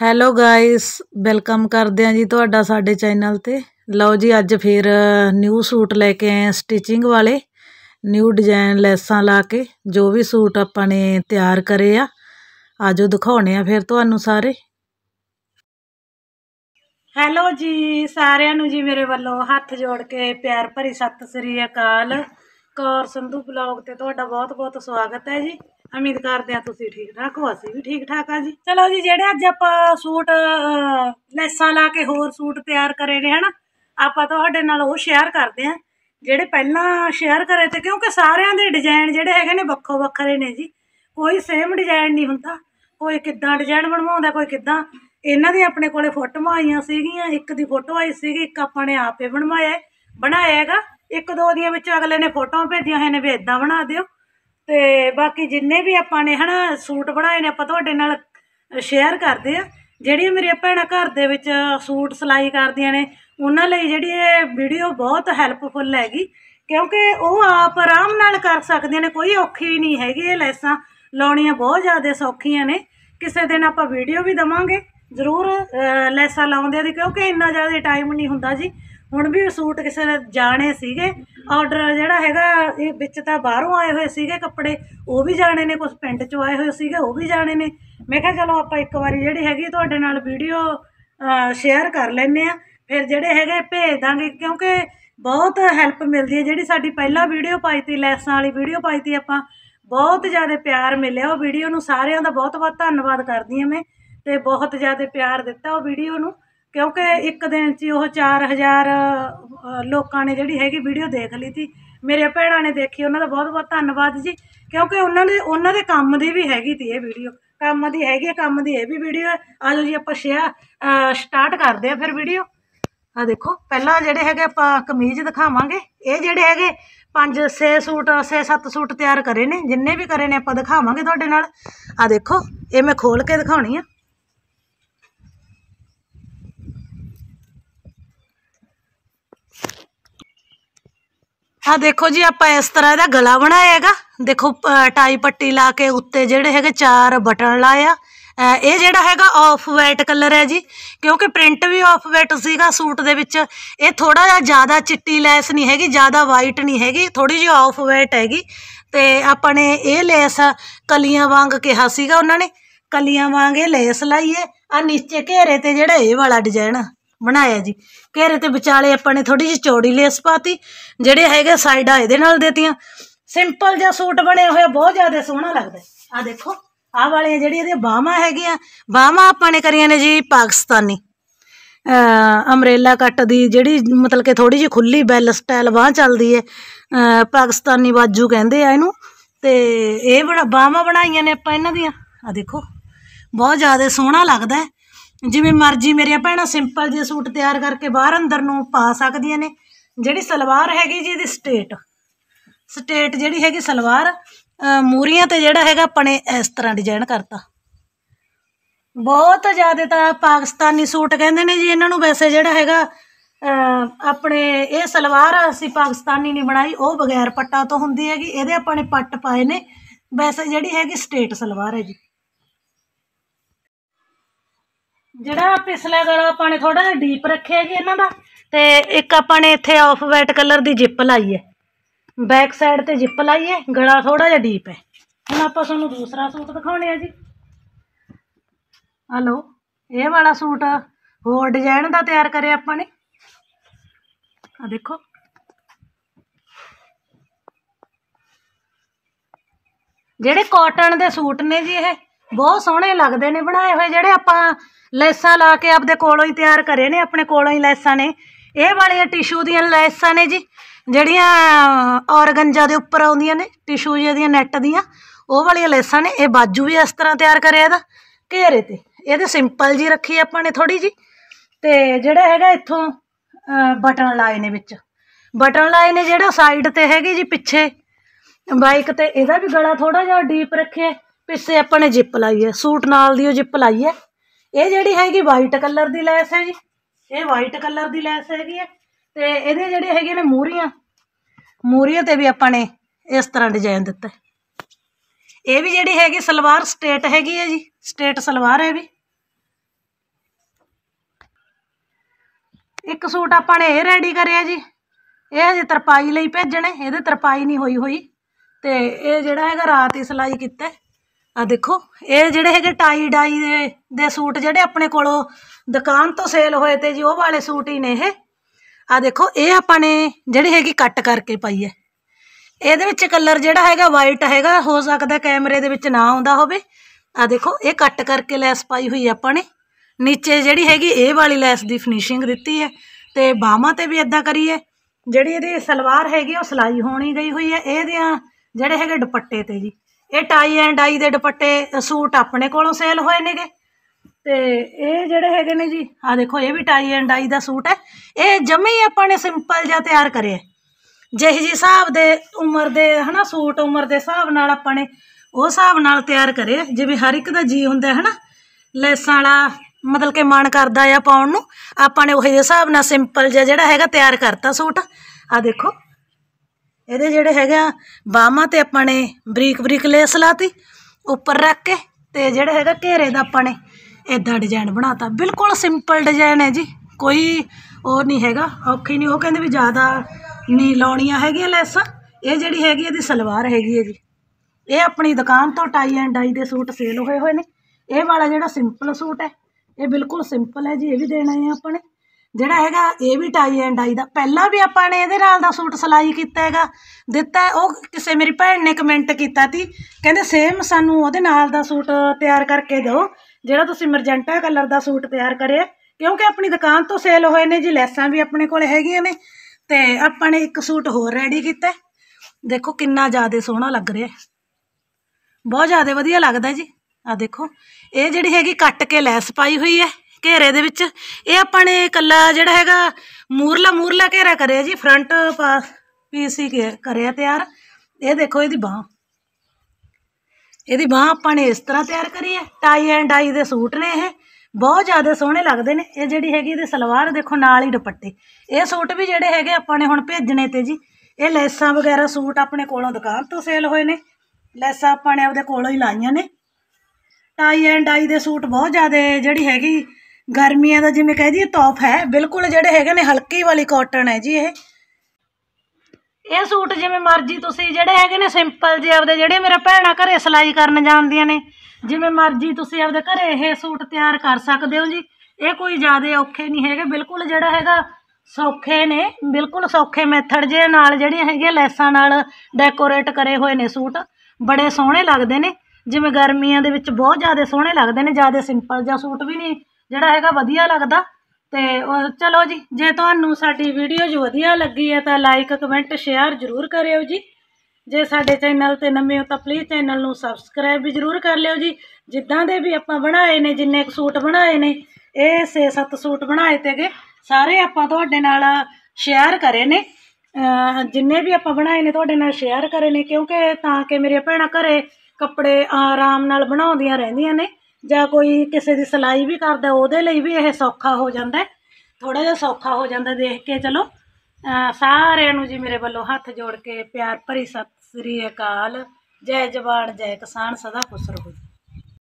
hello guys welcome ਕਰਦੇ ਆ ਜੀ ਤੁਹਾਡਾ ਸਾਡੇ ਚੈਨਲ ਤੇ ਲਓ ਜੀ ਅੱਜ ਫੇਰ ਨਿਊ ਸੂਟ ਲੈ ਕੇ ਆਏ ਸਟਿਚਿੰਗ ਵਾਲੇ ਨਿਊ ਡਿਜ਼ਾਈਨ ਲੈਸਾਂ ਲਾ ਕੇ ਜੋ ਵੀ ਸੂਟ ਆਪਾਂ ਨੇ ਤਿਆਰ ਕਰੇ ਆ ਆਜੋ ਦਿਖਾਉਣੇ ਆ ਫੇਰ ਤੁਹਾਨੂੰ ਸਾਰੇ ਹੈਲੋ ਜੀ ਸਾਰਿਆਂ ਨੂੰ ਜੀ ਮੇਰੇ ਵੱਲੋਂ ਹੱਥ ਜੋੜ ਕੇ ਪਿਆਰ ਭਰੀ ਸਤਿ ਸ੍ਰੀ ਅਕਾਲ ਕੌਰ ਸੰਧੂ ਬਲੌਗ ਤੇ ਤੁਹਾਡਾ ਬਹੁਤ ਬਹੁਤ ਸਵਾਗਤ ਹੈ ਜੀ ਉਮੀਦ ਕਰਦੇ ਆ ਤੁਸੀਂ ਠੀਕ ਠਾਕ ਹੋ ਅਸੀਂ ਵੀ ਠੀਕ ਠਾਕ ਆ ਜੀ ਚਲੋ ਜੀ ਜਿਹੜੇ ਅੱਜ ਆਪਾਂ ਸੂਟ ਲੈਸਾਂ ਲਾ ਕੇ ਹੋਰ ਸੂਟ ਤਿਆਰ ਕਰੇ ਨੇ ਹਨਾ ਆਪਾਂ ਤੁਹਾਡੇ ਨਾਲ ਉਹ ਸ਼ੇਅਰ ਕਰਦੇ ਆ ਜਿਹੜੇ ਪਹਿਲਾਂ ਸ਼ੇਅਰ ਕਰੇ ਤੇ ਕਿਉਂਕਿ ਸਾਰਿਆਂ ਦੇ ਡਿਜ਼ਾਈਨ ਜਿਹੜੇ ਹੈਗੇ ਨੇ ਵੱਖੋ ਵੱਖਰੇ ਨੇ ਜੀ ਕੋਈ ਸੇਮ ਡਿਜ਼ਾਈਨ ਨਹੀਂ ਹੁੰਦਾ ਕੋਈ ਕਿੱਦਾਂ ਡਿਜ਼ਾਈਨ ਬਣਵਾਉਂਦਾ ਕੋਈ ਕਿੱਦਾਂ ਇਹਨਾਂ ਦੇ ਆਪਣੇ ਕੋਲੇ ਫੋਟੋਆਂ ਆਈਆਂ ਸੀਗੀਆਂ ਇੱਕ ਦੀ ਫੋਟੋ ਆਈ ਸੀਗੀ ਇੱਕ ਆਪਾਂ ਨੇ ਆਪੇ ਬਣਵਾਇਆ ਬਣਾਇਆ ਹੈਗਾ ਇੱਕ ਦੋ ਦੀਆਂ ਵਿੱਚ ਅਗਲੇ ਨੇ ਫੋਟੋਆਂ ਭੇਜੀਆਂ ਹੋਏ ਨੇ ਵੀ ਇਦਾਂ ਬਣਾ ਦਿਓ ਤੇ ਬਾਕੀ ਜਿੰਨੇ ਵੀ ਆਪਾਂ ਨੇ ਹਨਾ ਸੂਟ ਬਣਾਏ ਨੇ ਆਪਾਂ ਤੁਹਾਡੇ ਨਾਲ ਸ਼ੇਅਰ ਕਰਦੇ ਆ ਜਿਹੜੀਆਂ ਮੇਰੀਆਂ ਭੈਣਾਂ ਘਰ ਦੇ ਵਿੱਚ ਸੂਟ ਸਿਲਾਈ ਕਰਦੀਆਂ ਨੇ ਉਹਨਾਂ ਲਈ ਜਿਹੜੀ ਇਹ ਵੀਡੀਓ ਬਹੁਤ ਹੈਲਪਫੁਲ ਹੈਗੀ ਕਿਉਂਕਿ ਉਹ ਆਪ ਆਰਾਮ ਨਾਲ ਕਰ ਸਕਦੀਆਂ ਨੇ ਕੋਈ ਔਖੀ ਨਹੀਂ ਹੈਗੀ ਇਹ ਲੈਸਾਂ ਲਾਉਣੀਆਂ ਬਹੁਤ ਜ਼ਿਆਦਾ ਸੌਖੀਆਂ ਨੇ ਕਿਸੇ ਦਿਨ ਆਪਾਂ ਵੀਡੀਓ ਵੀ ਦਵਾਂਗੇ ਜ਼ਰੂਰ ਲੈਸਾਂ ਲਾਉਂਦੇ ਆ ਕਿਉਂਕਿ ਇੰਨਾ ਜ਼ਿਆਦਾ ਟਾਈਮ ਨਹੀਂ ਹੁੰਦਾ ਜੀ ਹੁਣ ਵੀ ਸੂਟ ਕਿਸੇ ਦੇ ਜਾਣੇ ਸੀਗੇ ਆਰਡਰ ਜਿਹੜਾ ਹੈਗਾ ਇਹ ਵਿੱਚ ਤਾਂ ਬਾਹਰੋਂ ਆਏ ਹੋਏ ਸੀਗੇ ਕੱਪੜੇ ਉਹ ਵੀ ਜਾਣੇ ਨੇ ਕੁਝ ਪਿੰਡ ਚੋਂ ਆਏ ਹੋਏ ਸੀਗੇ ਉਹ ਵੀ ਜਾਣੇ ਨੇ ਮੈਂ ਕਿਹਾ ਚਲੋ ਆਪਾਂ ਇੱਕ ਵਾਰੀ ਜਿਹੜੀ ਹੈਗੀ ਤੁਹਾਡੇ ਨਾਲ ਵੀਡੀਓ ਸ਼ੇਅਰ ਕਰ ਲੈਨੇ ਆ ਫਿਰ ਜਿਹੜੇ ਹੈਗੇ ਭੇਜ ਦਾਂਗੇ ਕਿਉਂਕਿ ਬਹੁਤ ਹੈਲਪ ਮਿਲਦੀ ਹੈ ਜਿਹੜੀ ਸਾਡੀ ਪਹਿਲਾ ਵੀਡੀਓ ਪਾਈ ਤੀ ਲੈਸਾਂ ਵਾਲੀ ਵੀਡੀਓ ਪਾਈ ਤੀ ਆਪਾਂ ਬਹੁਤ ਜ਼ਿਆਦਾ ਪਿਆਰ ਮਿਲਿਆ ਉਹ ਵੀਡੀਓ ਨੂੰ ਸਾਰਿਆਂ ਦਾ ਬਹੁਤ ਬਹੁਤ ਧੰਨਵਾਦ ਕਰਦੀ ਆ ਮੈਂ ਤੇ ਬਹੁਤ ਜ਼ਿਆਦਾ ਪਿਆਰ ਦਿੱਤਾ ਉਹ ਵੀਡੀਓ ਨੂੰ ਕਿਉਂਕਿ ਇੱਕ ਦਿਨ 'ਚ ਉਹ 4000 ਲੋਕਾਂ ਨੇ ਜਿਹੜੀ ਹੈਗੀ ਵੀਡੀਓ ਦੇਖ ਲਈ ਤੀ ਮੇਰੇ ਭੈਣਾਂ ਨੇ ਦੇਖੀ ਉਹਨਾਂ ਦਾ ਬਹੁਤ ਬਹੁਤ ਧੰਨਵਾਦ ਜੀ ਕਿਉਂਕਿ ਉਹਨਾਂ ਦੇ ਉਹਨਾਂ ਦੇ ਕੰਮ ਦੀ ਵੀ ਹੈਗੀ ਤੀ ਇਹ ਵੀਡੀਓ ਕੰਮ ਦੀ ਹੈਗੀ ਹੈ ਕੰਮ ਦੀ ਇਹ ਵੀ ਵੀਡੀਓ ਹੈ ਆ ਲਓ ਜੀ ਆਪਾਂ ਸ਼ੇਅਰ ਸਟਾਰਟ ਕਰਦੇ ਆ ਫਿਰ ਵੀਡੀਓ ਆ ਦੇਖੋ ਪਹਿਲਾਂ ਜਿਹੜੇ ਹੈਗੇ ਆਪਾਂ ਕਮੀਜ਼ ਦਿਖਾਵਾਂਗੇ ਇਹ ਜਿਹੜੇ ਹੈਗੇ 5 6 ਸੂਟ 6 7 ਸੂਟ ਤਿਆਰ ਕਰੇ ਨੇ ਜਿੰਨੇ ਵੀ ਕਰੇ ਨੇ ਆਪਾਂ ਦਿਖਾਵਾਂਗੇ ਤੁਹਾਡੇ ਨਾਲ ਆ ਦੇਖੋ ਇਹ ਮੈਂ ਖੋਲ ਕੇ ਦਿਖਾਉਣੀ ਆ ਆ ਦੇਖੋ ਜੀ ਆਪਾਂ ਇਸ ਤਰ੍ਹਾਂ ਇਹਦਾ ਗਲਾ ਬਣਾਇਆ ਹੈਗਾ ਦੇਖੋ ਟਾਈ ਪੱਟੀ ਲਾ ਕੇ ਉੱਤੇ ਜਿਹੜੇ ਹੈਗੇ ਚਾਰ ਬਟਨ ਲਾਇਆ ਇਹ ਜਿਹੜਾ ਹੈਗਾ ਆਫ ਵਾਈਟ ਕਲਰ ਹੈ ਜੀ ਕਿਉਂਕਿ ਪ੍ਰਿੰਟ ਵੀ ਆਫ ਵਾਈਟ ਸੀਗਾ ਸੂਟ ਦੇ ਵਿੱਚ ਇਹ ਥੋੜਾ ਜਿਹਾ ਜ਼ਿਆਦਾ ਚਿੱਟੀ ਲੈਸ ਨਹੀਂ ਹੈਗੀ ਜ਼ਿਆਦਾ ਵਾਈਟ ਨਹੀਂ ਹੈਗੀ ਥੋੜੀ ਜਿਹੀ ਆਫ ਵਾਈਟ ਹੈਗੀ ਤੇ ਆਪਾਂ ਨੇ ਇਹ ਲੈਸ ਕਲੀਆਂ ਵਾਂਗ ਕਿਹਾ ਸੀਗਾ ਉਹਨਾਂ ਨੇ ਕਲੀਆਂ ਵਾਂਗ ਇਹ ਲੈਸ ਲਾਈਏ ਆ ਨੀਚੇ ਘੇਰੇ ਤੇ ਜਿਹੜਾ ਇਹ ਵਾਲਾ ਡਿਜ਼ਾਈਨ ਬਣਾਇਆ ਜੀ ਘੇਰੇ ਤੇ ਵਿਚਾਲੇ ਆਪਾਂ ਨੇ ਥੋੜੀ ਜਿਹੀ ਚੌੜੀ ਲੇਸ ਪਾਤੀ ਜਿਹੜੇ ਹੈਗੇ ਸਾਈਡਾਂ ਇਹਦੇ ਨਾਲ ਦੇਤੀਆਂ ਸਿੰਪਲ ਜਿਹਾ ਸੂਟ ਬਣਿਆ ਹੋਇਆ ਬਹੁਤ ਜ਼ਿਆਦਾ ਸੋਹਣਾ ਲੱਗਦਾ ਆ ਦੇਖੋ ਆ ਵਾਲੀਆਂ ਜਿਹੜੀ ਇਹਦੇ ਬਾਹਾਂ ਹੈਗੀਆਂ ਬਾਹਾਂ ਆਪਾਂ ਨੇ ਕਰੀਆਂ ਨੇ ਜੀ ਪਾਕਿਸਤਾਨੀ ਅ ਅਮਰੇਲਾ ਕੱਟ ਦੀ ਜਿਹੜੀ ਮਤਲਬ ਕਿ ਥੋੜੀ ਜਿਹੀ ਖੁੱਲੀ ਬੈਲ ਸਟਾਈਲ ਬਾਹ ਚੱਲਦੀ ਹੈ ਪਾਕਿਸਤਾਨੀ ਬਾਜੂ ਕਹਿੰਦੇ ਆ ਇਹਨੂੰ ਤੇ ਇਹ ਬੜਾ ਬਾਹਾਂ ਬਣਾਈਆਂ ਨੇ ਆਪਾਂ ਇਹਨਾਂ ਦੀਆਂ ਆ ਦੇਖੋ ਬਹੁਤ ਜ਼ਿਆਦਾ ਸੋਹਣਾ ਲੱਗਦਾ ਹੈ ਜਿਵੇਂ ਮਰਜ਼ੀ ਮੇਰੀਆਂ ਭੈਣਾਂ ਸਿੰਪਲ ਜਿਹਾ ਸੂਟ ਤਿਆਰ ਕਰਕੇ ਬਾਹਰ ਅੰਦਰ ਨੂੰ ਪਾ ਸਕਦੀਆਂ ਨੇ ਜਿਹੜੀ ਸਲਵਾਰ ਹੈਗੀ ਜੀ ਇਹਦੀ ਸਟੇਟ ਸਟੇਟ ਜਿਹੜੀ ਹੈਗੀ ਸਲਵਾਰ ਮੂਰੀਆਂ ਤੇ ਜਿਹੜਾ ਹੈਗਾ ਆਪਣੇ ਇਸ ਤਰ੍ਹਾਂ ਡਿਜ਼ਾਈਨ ਕਰਤਾ ਬਹੁਤ ਜ਼ਿਆਦਾ ਤਾਂ ਪਾਕਿਸਤਾਨੀ ਸੂਟ ਕਹਿੰਦੇ ਨੇ ਜੀ ਇਹਨਾਂ ਨੂੰ ਵੈਸੇ ਜਿਹੜਾ ਹੈਗਾ ਆਪਣੇ ਇਹ ਸਲਵਾਰ ਅਸੀਂ ਪਾਕਿਸਤਾਨੀ ਨਹੀਂ ਬਣਾਈ ਉਹ ਬਗੈਰ ਪੱਟਾ ਤੋਂ ਹੁੰਦੀ ਹੈਗੀ ਇਹਦੇ ਆਪਾਂ ਨੇ ਪੱਟ ਪਾਏ ਨੇ ਵੈਸੇ ਜਿਹੜੀ ਹੈਗੀ ਸਟੇਟ ਸਲਵਾਰ ਹੈ ਜੀ ਜਿਹੜਾ ਪਿਛਲਾ ਗਲਾ ਆਪਾਂ ਨੇ ਥੋੜਾ ਜਿਹਾ ਡੀਪ ਰੱਖਿਆ ਜੀ ਇਹਨਾਂ ਦਾ ਤੇ ਇੱਕ ਆਪਾਂ ਨੇ ਇੱਥੇ ਆਫ ਵਾਈਟ ਕਲਰ ਦੀ ਜਿੱਪ ਲਾਈ ਹੈ ਬੈਕ ਸਾਈਡ ਤੇ ਜਿੱਪ ਲਾਈ ਹੈ ਗਲਾ ਥੋੜਾ ਜਿਹਾ ਡੀਪ ਹੈ ਹੁਣ ਆਪਾਂ ਤੁਹਾਨੂੰ ਦੂਸਰਾ ਸੂਟ ਦਿਖਾਉਣੇ ਆ ਜੀ ਹਲੋ ਇਹ ਵਾਲਾ ਸੂਟ ਹੋਰ ਡਿਜ਼ਾਈਨ ਦਾ ਤਿਆਰ ਕਰਿਆ ਆਪਾਂ ਨੇ ਆ ਦੇਖੋ ਜਿਹੜੇ ਕਾਟਨ ਦੇ ਸੂਟ ਨੇ ਜੀ ਇਹ ਬਹੁਤ ਸੋਹਣੇ ਲੱਗਦੇ ਨੇ ਬਣਾਏ ਹੋਏ ਜਿਹੜੇ ਆਪਾਂ ਲੈਸਾਂ ਲਾ ਕੇ ਆਪਦੇ ਕੋਲੋਂ ਹੀ ਤਿਆਰ ਕਰੇ ਨੇ ਆਪਣੇ ਕੋਲੋਂ ਹੀ ਲੈਸਾਂ ਨੇ ਇਹ ਵਾਲੀਆਂ ਟਿਸ਼ੂ ਦੀਆਂ ਲੈਸਾਂ ਨੇ ਜੀ ਜਿਹੜੀਆਂ ਔਰਗੰਜਾ ਦੇ ਉੱਪਰ ਆਉਂਦੀਆਂ ਨੇ ਟਿਸ਼ੂ ਜਿਹੜੀਆਂ ਨੈਟ ਦੀਆਂ ਉਹ ਵਾਲੀਆਂ ਲੈਸਾਂ ਨੇ ਇਹ ਬਾਜੂ ਵੀ ਇਸ ਤਰ੍ਹਾਂ ਤਿਆਰ ਕਰਿਆ ਇਹਦਾ ਘੇਰੇ ਤੇ ਇਹਦੇ ਸਿੰਪਲ ਜੀ ਰੱਖੀ ਆਪਾਂ ਨੇ ਥੋੜੀ ਜੀ ਤੇ ਜਿਹੜਾ ਹੈਗਾ ਇੱਥੋਂ ਬਟਨ ਲਾਏ ਨੇ ਵਿੱਚ ਬਟਨ ਲਾਏ ਨੇ ਜਿਹੜਾ ਸਾਈਡ ਤੇ ਹੈਗੇ ਜੀ ਪਿੱਛੇ ਬਾਈਕ ਤੇ ਇਹਦਾ ਵੀ ਗਲਾ ਥੋੜਾ ਜਿਹਾ ਡੀਪ ਰੱਖਿਆ ਪਿੱਛੇ ਆਪਾਂ ਨੇ ਜਿੱਪ ਲਾਈ ਹੈ ਸੂਟ ਨਾਲ ਦੀ ਉਹ ਜਿੱਪ ਲਾਈ ਹੈ ਇਹ ਜਿਹੜੀ ਹੈਗੀ ਵਾਈਟ ਕਲਰ ਦੀ ਲੈਸ ਹੈ ਜੀ ਇਹ ਵਾਈਟ ਕਲਰ ਦੀ ਲੈਸ ਹੈਗੀ ਹੈ ਤੇ ਇਹਦੇ ਜਿਹੜੇ ਹੈਗੇ ਨੇ ਮੂਰੀਆਂ ਮੂਰੀਆਂ ਤੇ ਵੀ ਆਪਾਂ ਨੇ ਇਸ ਤਰ੍ਹਾਂ ਡਿਜ਼ਾਈਨ ਦਿੱਤਾ ਇਹ ਵੀ ਜਿਹੜੀ ਹੈਗੀ ਸਲਵਾਰ ਸਟੇਟ ਹੈਗੀ ਹੈ ਜੀ ਸਟੇਟ ਸਲਵਾਰ ਹੈ ਵੀ ਇੱਕ ਸੂਟ ਆਪਾਂ ਨੇ ਇਹ ਰੈਡੀ ਕਰਿਆ ਜੀ ਇਹ ਹਜੇ ਤਰਪਾਈ ਲਈ ਭੇਜਣੇ ਇਹਦੇ ਤਰਪਾਈ ਨਹੀਂ ਹੋਈ ਹੋਈ ਤੇ ਇਹ ਜਿਹੜਾ ਹੈਗਾ ਰਾਤ ਹੀ ਸਲਾਈ ਕੀਤਾ ਆ ਦੇਖੋ ਇਹ ਜਿਹੜੇ ਹੈਗੇ ਟਾਈ ਡਾਈ ਦੇ ਦੇ ਸੂਟ ਜਿਹੜੇ ਆਪਣੇ ਕੋਲੋਂ ਦੁਕਾਨ ਤੋਂ ਸੇਲ ਹੋਏ ਤੇ ਜੀ ਉਹ ਵਾਲੇ ਸੂਟ ਹੀ ਨੇ ਇਹ ਆ ਦੇਖੋ ਇਹ ਆਪਾਂ ਨੇ ਜਿਹੜੀ ਹੈਗੀ ਕੱਟ ਕਰਕੇ ਪਾਈ ਹੈ ਇਹਦੇ ਵਿੱਚ ਕਲਰ ਜਿਹੜਾ ਹੈਗਾ ਵਾਈਟ ਹੈਗਾ ਹੋ ਸਕਦਾ ਕੈਮਰੇ ਦੇ ਵਿੱਚ ਨਾ ਆਉਂਦਾ ਹੋਵੇ ਆ ਦੇਖੋ ਇਹ ਕੱਟ ਕਰਕੇ ਲੈਸ ਪਾਈ ਹੋਈ ਹੈ ਆਪਾਂ ਨੇ ਨੀਚੇ ਜਿਹੜੀ ਹੈਗੀ ਇਹ ਵਾਲੀ ਲੈਸ ਦੀ ਫਿਨਿਸ਼ਿੰਗ ਦਿੱਤੀ ਹੈ ਤੇ ਬਾਹਾਂ ਤੇ ਵੀ ਇਦਾਂ ਕਰੀਏ ਜਿਹੜੀ ਇਹਦੀ ਸਲਵਾਰ ਹੈਗੀ ਉਹ ਸਲਾਈ ਹੋਣੀ ਗਈ ਹੋਈ ਹੈ ਇਹਦੇ ਜਿਹੜੇ ਹੈਗੇ ਦੁਪੱਟੇ ਤੇ ਜੀ ਇਹ ਟਾਈ ਐਂਡ ਆਈ ਦੇ ਦੁਪੱਟੇ ਸੂਟ ਆਪਣੇ ਕੋਲੋਂ ਸੇਲ ਹੋਏ ਨੇਗੇ ਤੇ ਇਹ ਜਿਹੜੇ ਹੈਗੇ ਨੇ ਜੀ ਆ ਦੇਖੋ ਇਹ ਵੀ tie and I the suit ਹੈ ਇਹ ਜਮੇ ਹੀ ਆਪਾਂ ਨੇ ਸਿੰਪਲ ਜਿਹਾ ਤਿਆਰ ਕਰਿਆ ਜਿਹੇ ਜੀ ਹਿਸਾਬ ਦੇ ਉਮਰ ਦੇ ਹਨਾ ਸੂਟ ਉਮਰ ਦੇ ਹਿਸਾਬ ਨਾਲ ਆਪਾਂ ਨੇ ਉਹ ਹਿਸਾਬ ਨਾਲ ਤਿਆਰ ਕਰਿਆ ਜਿਵੇਂ ਹਰ ਇੱਕ ਦਾ ਜੀ ਹੁੰਦਾ ਹਨਾ ਲੈਸਾਂ ਵਾਲਾ ਮਤਲਬ ਕਿ ਮਨ ਕਰਦਾ ਆ ਪਾਉਣ ਨੂੰ ਆਪਾਂ ਨੇ ਉਹੇ ਹਿਸਾਬ ਨਾਲ ਸਿੰਪਲ ਜਿਹਾ ਜਿਹੜਾ ਹੈਗਾ ਤਿਆਰ ਕਰਤਾ ਸੂਟ ਆ ਦੇਖੋ ਇਹਦੇ ਜਿਹੜੇ ਹੈਗੇ ਆ ਬਾਹਾਂ ਤੇ ਆਪਾਂ ਨੇ ਬਰੀਕ ਬਰੀਕ ਲੇਸ ਲਾਤੀ ਉੱਪਰ ਰੱਖ ਕੇ ਤੇ ਜਿਹੜਾ ਹੈਗਾ ਘੇਰੇ ਦਾ ਆਪਾਂ ਨੇ ਇਦਾਂ ਡਿਜ਼ਾਈਨ ਬਣਾਤਾ ਬਿਲਕੁਲ ਸਿੰਪਲ ਡਿਜ਼ਾਈਨ ਹੈ ਜੀ ਕੋਈ ਉਹ ਨਹੀਂ ਹੈਗਾ ਔਖੀ ਨਹੀਂ ਉਹ ਕਹਿੰਦੇ ਵੀ ਜ਼ਿਆਦਾ ਨਹੀਂ ਲਾਉਣੀਆਂ ਹੈਗੀਆਂ ਲੈਸਾਂ ਇਹ ਜਿਹੜੀ ਹੈਗੀ ਇਹਦੀ ਸਲਵਾਰ ਹੈਗੀ ਹੈ ਜੀ ਇਹ ਆਪਣੀ ਦੁਕਾਨ ਤੋਂ ਟਾਈ ਐਂਡ ਡਾਈ ਦੇ ਸੂਟ ਸੇਲ ਹੋਏ ਹੋਏ ਨੇ ਇਹ ਵਾਲਾ ਜਿਹੜਾ ਸਿੰਪਲ ਸੂਟ ਹੈ ਇਹ ਬਿਲਕੁਲ ਸਿੰਪਲ ਹੈ ਜੀ ਇਹ ਵੀ ਦੇਣਾ ਹੈ ਆਪਾਂ ਨੇ ਜਿਹੜਾ ਹੈਗਾ ਇਹ ਵੀ ਟਾਈ ਐਂਡ ਡਾਈ ਦਾ ਪਹਿਲਾਂ ਵੀ ਆਪਾਂ ਨੇ ਇਹਦੇ ਨਾਲ ਦਾ ਸੂਟ ਸਲਾਈ ਕੀਤਾ ਹੈਗਾ ਦਿੱਤਾ ਉਹ ਕਿਸੇ ਮੇਰੀ ਭੈਣ ਨੇ ਕਮੈਂਟ ਕੀਤਾ ਸੀ ਕਹਿੰਦੇ ਸੇਮ ਸਾਨੂੰ ਉਹਦੇ ਨਾਲ ਦਾ ਸੂਟ ਤਿਆਰ ਕਰਕੇ ਦਿਓ ਜਿਹੜਾ ਤੁਸੀਂ ਮਰਜੈਂਟਾ ਕਲਰ ਦਾ ਸੂਟ ਤਿਆਰ ਕਰਿਆ ਕਿਉਂਕਿ ਆਪਣੀ ਦੁਕਾਨ ਤੋਂ ਸੇਲ ਹੋਏ ਨੇ ਜੀ ਲੈਸਾਂ ਵੀ ਆਪਣੇ ਕੋਲ ਹੈਗੀਆਂ ਨੇ ਤੇ ਆਪਾਂ ਨੇ ਇੱਕ ਸੂਟ ਹੋਰ ਰੈਡੀ ਕੀਤਾ ਦੇਖੋ ਕਿੰਨਾ ਜ਼ਿਆਦਾ ਸੋਹਣਾ ਲੱਗ ਰਿਹਾ ਬਹੁਤ ਜ਼ਿਆਦਾ ਵਧੀਆ ਲੱਗਦਾ ਜੀ ਆ ਦੇਖੋ ਇਹ ਜਿਹੜੀ ਹੈਗੀ ਕੱਟ ਕੇ ਲੈਸ ਪਾਈ ਹੋਈ ਹੈ ਘੇਰੇ ਦੇ ਵਿੱਚ ਇਹ ਆਪਾਂ ਨੇ ਕੱਲਾ ਜਿਹੜਾ ਹੈਗਾ ਮੂਰਲਾ ਮੂਰਲਾ ਘੇਰਾ ਕਰਿਆ ਜੀ ਫਰੰਟ ਪਾਸ ਪੀਸ ਹੀ ਕਰਿਆ ਤਿਆਰ ਇਹ ਦੇਖੋ ਇਹਦੀ ਬਾਹ ਇਹਦੀ ਬਾਹ ਆਪਾਂ ਨੇ ਇਸ ਤਰ੍ਹਾਂ ਤਿਆਰ ਕਰੀ ਹੈ ਟਾਈ ਐਂਡ ਡਾਈ ਦੇ ਸੂਟ ਨੇ ਇਹ ਬਹੁਤ ਜ਼ਿਆਦਾ ਸੋਹਣੇ ਲੱਗਦੇ ਨੇ ਇਹ ਜਿਹੜੀ ਹੈਗੀ ਇਹਦੇ ਸਲਵਾਰ ਦੇਖੋ ਨਾਲ ਹੀ ਦੁਪੱਟੇ ਇਹ ਸੂਟ ਵੀ ਜਿਹੜੇ ਹੈਗੇ ਆਪਾਂ ਨੇ ਹੁਣ ਭੇਜਣੇ ਤੇ ਜੀ ਇਹ ਲੈਸਾਂ ਵਗੈਰਾ ਸੂਟ ਆਪਣੇ ਕੋਲੋਂ ਦੁਕਾਨ ਤੋਂ ਸੇਲ ਹੋਏ ਨੇ ਲੈਸਾਂ ਆਪਾਂ ਨੇ ਆਪਦੇ ਕੋਲੋਂ ਹੀ ਲਾਈਆਂ ਨੇ ਟਾਈ ਐਂਡ ਡਾਈ ਦੇ ਸੂਟ ਬਹੁਤ ਜ਼ਿਆਦਾ ਜਿਹੜੀ ਹੈਗੀ ਗਰਮੀਆਂ ਦਾ ਜਿਵੇਂ ਕਹਿ ਦਈਏ ਟੌਪ ਹੈ ਬਿਲਕੁਲ ਜਿਹੜੇ ਹੈਗੇ ਨੇ ਹਲਕੀ ਵਾਲੀ ਕਾਟਨ ਹੈ ਜੀ ਇਹ ਇਹ ਸੂਟ ਜਿਵੇਂ ਮਰਜ਼ੀ ਤੁਸੀਂ ਜਿਹੜੇ ਹੈਗੇ ਨੇ ਸਿੰਪਲ ਜੇ ਆਪਦੇ ਜਿਹੜੇ ਮੇਰਾ ਭੈਣਾ ਘਰੇ ਸਲਾਈ ਕਰਨ ਜਾਂਦੀਆਂ ਨੇ ਜਿਵੇਂ ਮਰਜ਼ੀ ਤੁਸੀਂ ਆਪਦੇ ਘਰੇ ਇਹ ਸੂਟ ਤਿਆਰ ਕਰ ਸਕਦੇ ਹੋ ਜੀ ਇਹ ਕੋਈ ਜ਼ਿਆਦਾ ਔਖੇ ਨਹੀਂ ਹੈਗੇ ਬਿਲਕੁਲ ਜਿਹੜਾ ਹੈਗਾ ਸੌਖੇ ਨੇ ਬਿਲਕੁਲ ਸੌਖੇ ਮੈਥਡ ਜੇ ਨਾਲ ਜਿਹੜੀਆਂ ਹੈਗੀਆਂ ਲੈਸਾਂ ਨਾਲ ਡੈਕੋਰੇਟ ਕਰੇ ਹੋਏ ਨੇ ਸੂਟ ਬੜੇ ਸੋਹਣੇ ਲੱਗਦੇ ਨੇ ਜਿਵੇਂ ਗਰਮੀਆਂ ਦੇ ਵਿੱਚ ਬਹੁਤ ਜ਼ਿਆਦਾ ਸੋਹਣੇ ਲੱਗਦੇ ਨੇ ਜ਼ਿਆਦਾ ਸਿੰਪਲ ਜਿਹਾ ਸੂਟ ਵੀ ਨਹੀਂ ਜਿਹੜਾ ਹੈਗਾ ਵਧੀਆ ਲੱਗਦਾ ਤੇ ਚਲੋ ਜੀ ਜੇ ਤੁਹਾਨੂੰ ਸਾਡੀ ਵੀਡੀਓ ਜੀ ਵਧੀਆ ਲੱਗੀ ਹੈ ਤਾਂ ਲਾਈਕ ਕਮੈਂਟ ਸ਼ੇਅਰ ਜ਼ਰੂਰ ਕਰਿਓ ਜੀ ਜੇ ਸਾਡੇ ਚੈਨਲ ਤੇ ਨਵੇਂ ਹੋ ਤਾਂ ਪਲੀਜ਼ ਚੈਨਲ ਨੂੰ ਸਬਸਕ੍ਰਾਈਬ ਵੀ ਜ਼ਰੂਰ ਕਰ ਲਿਓ ਜੀ ਜਿੱਦਾਂ ਦੇ ਵੀ ਆਪਾਂ ਬਣਾਏ ਨੇ ਜਿੰਨੇ ਕੁ ਸੂਟ ਬਣਾਏ ਨੇ ਇਹ 6-7 ਸੂਟ ਬਣਾਏ ਤੇਗੇ ਸਾਰੇ ਆਪਾਂ ਤੁਹਾਡੇ ਨਾਲ ਸ਼ੇਅਰ ਕਰੇ ਨੇ ਜਿੰਨੇ ਵੀ ਆਪਾਂ ਬਣਾਏ ਨੇ ਤੁਹਾਡੇ ਨਾਲ ਸ਼ੇਅਰ ਕਰੇ ਨੇ ਕਿਉਂਕਿ ਤਾਂ ਕਿ ਮੇਰੇ ਭੈਣਾਂ ਘਰੇ ਕੱਪੜੇ ਆਰਾਮ ਨਾਲ ਬਣਾਉਂਦੀਆਂ ਰਹਿੰਦੀਆਂ ਨੇ ਜਾਂ ਕੋਈ ਕਿਸੇ ਦੀ ਸਲਾਈ ਵੀ ਕਰਦਾ ਉਹਦੇ ਲਈ ਵੀ ਇਹ ਸੌਖਾ ਹੋ ਜਾਂਦਾ ਥੋੜਾ ਜਿਹਾ ਸੌਖਾ ਹੋ ਜਾਂਦਾ ਦੇਖ ਕੇ ਚਲੋ ਸਾਰਿਆਂ ਨੂੰ ਜੀ ਮੇਰੇ ਵੱਲੋਂ ਹੱਥ ਜੋੜ ਕੇ ਪਿਆਰ ਭਰੀ ਸਤਿ ਸ੍ਰੀ ਅਕਾਲ ਜੈ ਜਵਾਨ ਜੈ ਕਿਸਾਨ ਸਦਾ ਖੁਸ਼ ਰਹੋ